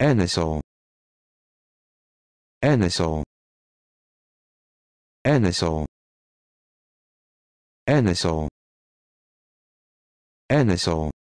NSO NSO NSO NSO NSO